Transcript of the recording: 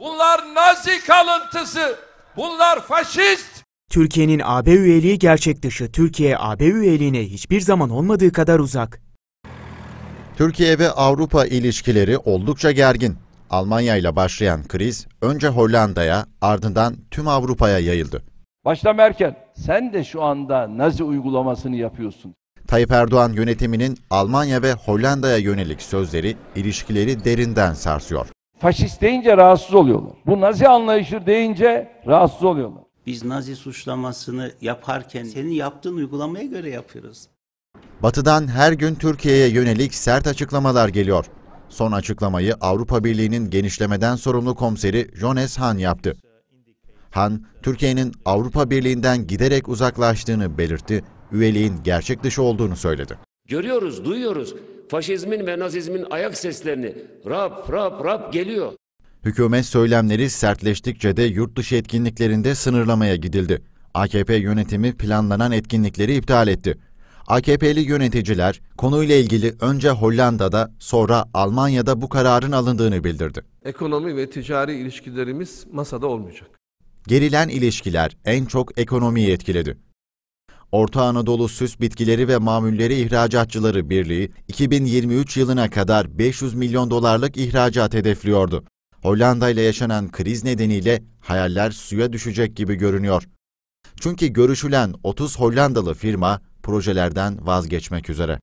Bunlar Nazi kalıntısı. Bunlar faşist. Türkiye'nin AB üyeliği gerçek dışı. Türkiye AB üyeliğine hiçbir zaman olmadığı kadar uzak. Türkiye ve Avrupa ilişkileri oldukça gergin. Almanya ile başlayan kriz önce Hollanda'ya ardından tüm Avrupa'ya yayıldı. Başta Merkel sen de şu anda Nazi uygulamasını yapıyorsun. Tayyip Erdoğan yönetiminin Almanya ve Hollanda'ya yönelik sözleri ilişkileri derinden sarsıyor faşist deyince rahatsız oluyorlar. Bu Nazi anlayışı deyince rahatsız oluyorlar. Biz Nazi suçlamasını yaparken senin yaptığın uygulamaya göre yapıyoruz. Batı'dan her gün Türkiye'ye yönelik sert açıklamalar geliyor. Son açıklamayı Avrupa Birliği'nin genişlemeden sorumlu komiseri Jones Han yaptı. Han, Türkiye'nin Avrupa Birliği'nden giderek uzaklaştığını belirtti, üyeliğin gerçek dışı olduğunu söyledi. Görüyoruz, duyuyoruz faşizmin ve nazizmin ayak seslerini rap rap rap geliyor. Hükümet söylemleri sertleştikçe de yurt dışı etkinliklerinde sınırlamaya gidildi. AKP yönetimi planlanan etkinlikleri iptal etti. AKP'li yöneticiler konuyla ilgili önce Hollanda'da sonra Almanya'da bu kararın alındığını bildirdi. Ekonomi ve ticari ilişkilerimiz masada olmayacak. Gerilen ilişkiler en çok ekonomiyi etkiledi. Orta Anadolu Süs Bitkileri ve Mamulleri İhracatçıları Birliği 2023 yılına kadar 500 milyon dolarlık ihracat hedefliyordu. Hollanda ile yaşanan kriz nedeniyle hayaller suya düşecek gibi görünüyor. Çünkü görüşülen 30 Hollandalı firma projelerden vazgeçmek üzere.